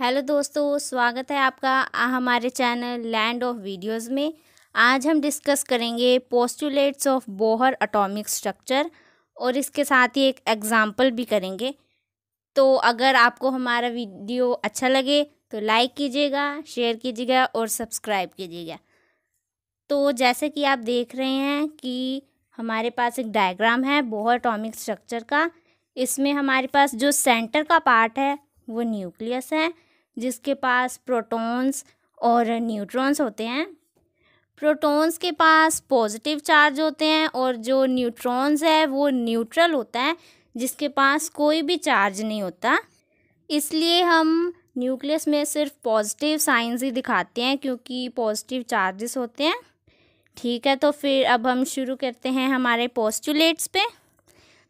Hello दोस्तों स्वागत है आपका हमारे चैनल लैंड ऑफ वीडियोस में आज हम डिस्कस करेंगे postulates of Bohr atomic structure और इसके साथ ही एक एग्ज़ाम्पल भी करेंगे तो अगर आपको हमारा वीडियो अच्छा लगे तो लाइक कीजिएगा शेयर कीजिएगा और सब्सक्राइब कीजिएगा तो जैसे कि आप देख रहे हैं कि हमारे पास एक डायग्राम है बोहर अटोमिक स्ट्रक्चर का इसमें हमारे पास जो सेंटर का पार्ट है वो न्यूक्लियस है जिसके पास प्रोटॉन्स और न्यूट्रॉन्स होते हैं प्रोटॉन्स के पास पॉजिटिव चार्ज होते हैं और जो न्यूट्रॉन्स है वो न्यूट्रल होता है जिसके पास कोई भी चार्ज नहीं होता इसलिए हम न्यूक्लियस में सिर्फ पॉजिटिव साइंस ही दिखाते हैं क्योंकि पॉजिटिव चार्जेस होते हैं ठीक है तो फिर अब हम शुरू करते हैं हमारे पोस्टुलेट्स पे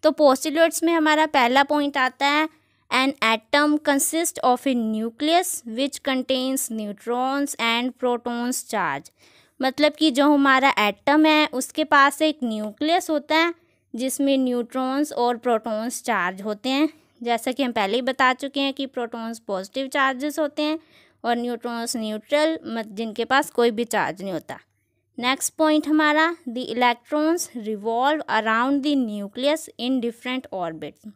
तो पोस्टुलेट्स में हमारा पहला पॉइंट आता है An atom consists of a nucleus which contains neutrons and protons charge. मतलब कि जो हमारा एटम है उसके पास एक न्यूक्लियस होता है जिसमें न्यूट्रॉन्स और प्रोटॉन्स चार्ज होते हैं जैसा कि हम पहले ही बता चुके हैं कि प्रोटॉन्स पॉजिटिव चार्जेस होते हैं और न्यूट्रॉन्स न्यूट्रल मत जिनके पास कोई भी चार्ज नहीं होता नेक्स्ट पॉइंट हमारा the electrons revolve around the nucleus in different orbits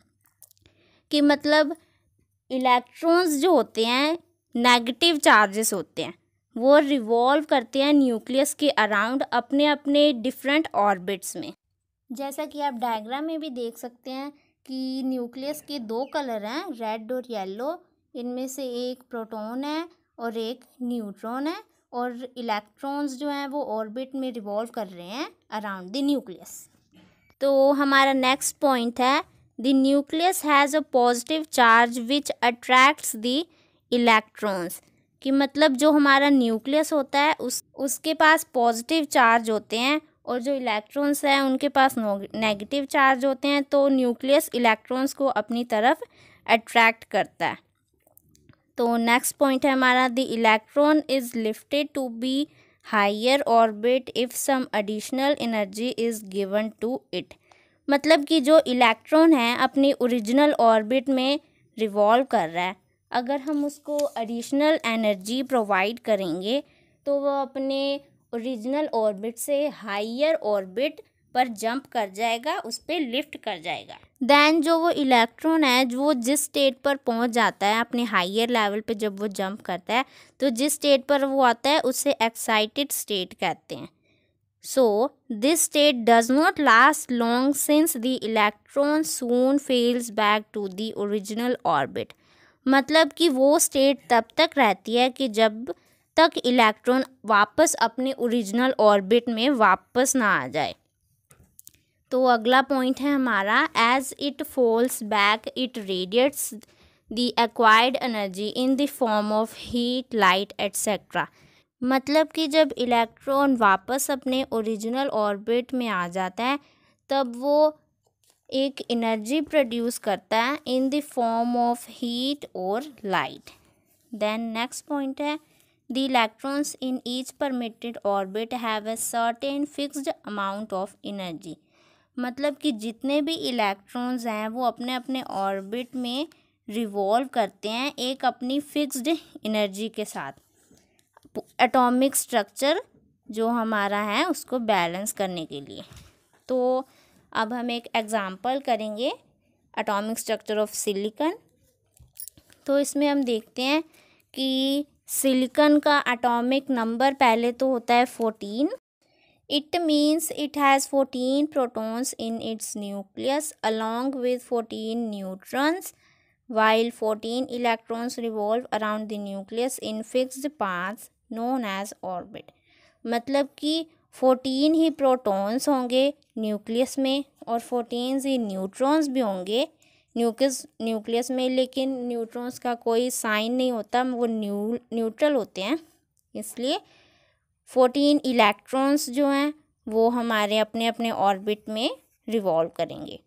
कि मतलब इलेक्ट्रॉन्स जो होते हैं नेगेटिव चार्जेस होते हैं वो रिवॉल्व करते हैं न्यूक्लियस के अराउंड अपने अपने डिफरेंट ऑर्बिट्स में जैसा कि आप डायग्राम में भी देख सकते हैं कि न्यूक्लियस के दो कलर हैं रेड और येलो इनमें से एक प्रोटॉन है और एक न्यूट्रॉन है और इलेक्ट्रॉन्स जो हैं वो ऑर्बिट में रिवॉल्व कर रहे हैं अराउंड द न्यूक्लियस तो हमारा नेक्स्ट पॉइंट है the nucleus has a positive charge which attracts the electrons कि मतलब जो हमारा न्यूक्लियस होता है उस उसके पास पॉजिटिव चार्ज होते हैं और जो इलेक्ट्रॉन्स हैं उनके पास नेगेटिव चार्ज होते हैं तो न्यूक्लियस इलेक्ट्रॉन्स को अपनी तरफ अट्रैक्ट करता है तो नेक्स्ट पॉइंट है हमारा the electron is lifted to be higher orbit if some additional energy is given to it मतलब कि जो इलेक्ट्रॉन है अपनी ओरिजिनल ऑर्बिट में रिवॉल्व कर रहा है अगर हम उसको एडिशनल एनर्जी प्रोवाइड करेंगे तो वह अपने ओरिजिनल ऑर्बिट से हाइयर ऑर्बिट पर जंप कर जाएगा उस पर लिफ्ट कर जाएगा दैन जो वो इलेक्ट्रॉन है जो वो जिस स्टेट पर पहुंच जाता है अपने हाइयर लेवल पे जब वो जंप करता है तो जिस स्टेट पर वो आता है उसे एक्साइटेड स्टेट कहते हैं So, this state does not last long since the electron soon fails back to the original orbit. मतलब कि वो स्टेट तब तक रहती है कि जब तक इलेक्ट्रॉन वापस अपने ओरिजिनल ऑर्बिट में वापस ना आ जाए तो अगला पॉइंट है हमारा as it falls back it radiates the acquired energy in the form of heat light etcetera मतलब कि जब इलेक्ट्रॉन वापस अपने ओरिजिनल ऑर्बिट में आ जाता है तब वो एक एनर्जी प्रोड्यूस करता है in the form of heat और लाइट देन नेक्स्ट पॉइंट है the electrons in each permitted orbit have a certain fixed amount of energy मतलब कि जितने भी इलेक्ट्रॉन्स हैं वो अपने अपने ऑर्बिट में रिवॉल्व करते हैं एक अपनी फिक्स्ड एनर्जी के साथ एटॉमिक स्ट्रक्चर जो हमारा है उसको बैलेंस करने के लिए तो अब हम एक एग्ज़ाम्पल करेंगे एटॉमिक स्ट्रक्चर ऑफ सिलिकन तो इसमें हम देखते हैं कि सिलिकन का एटॉमिक नंबर पहले तो होता है fourteen it means it has fourteen protons in its nucleus along with fourteen neutrons while fourteen electrons revolve around the nucleus in fixed paths known as orbit मतलब कि फोर्टीन ही protons होंगे nucleus में और फोर्टीन ही neutrons भी होंगे nucleus nucleus में लेकिन न्यूट्रॉन्स का कोई साइन नहीं होता वो न्यू न्यूट्रल होते हैं इसलिए फोर्टीन इलेक्ट्रॉन्स जो हैं वो हमारे अपने अपने ऑर्बिट में रिवॉल्व करेंगे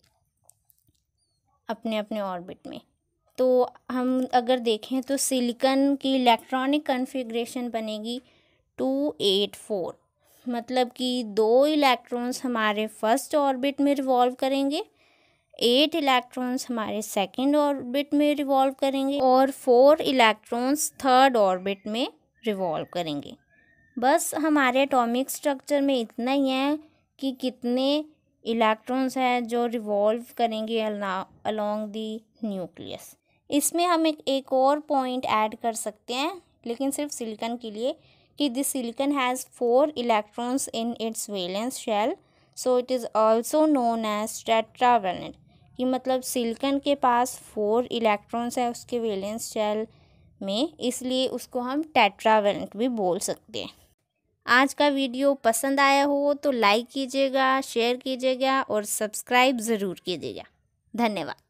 अपने अपने ऑर्बिट में तो हम अगर देखें तो सिलिकन की इलेक्ट्रॉनिक कन्फिग्रेशन बनेगी टू एट फोर मतलब कि दो इलेक्ट्रॉन्स हमारे फर्स्ट ऑर्बिट में रिवॉल्व करेंगे एट इलेक्ट्रॉन्स हमारे सेकंड ऑर्बिट में रिवॉल्व करेंगे और फोर इलेक्ट्रॉन्स थर्ड ऑर्बिट में रिवॉल्व करेंगे बस हमारे एटॉमिक स्ट्रक्चर में इतना ही है कि कितने इलेक्ट्रॉन्स हैं जो रिवॉल्व करेंगे अलॉन्ग दी न्यूक्लियस इसमें हम एक, एक और पॉइंट ऐड कर सकते हैं लेकिन सिर्फ सिलिकन के लिए कि this silicon has four electrons in its valence shell so it is also known as valent कि मतलब सिलिकन के पास फोर इलेक्ट्रॉन्स है उसके वेलेंस शेल में इसलिए उसको हम टेट्रावेलेंट भी बोल सकते हैं आज का वीडियो पसंद आया हो तो लाइक कीजिएगा शेयर कीजिएगा और सब्सक्राइब ज़रूर कीजिएगा धन्यवाद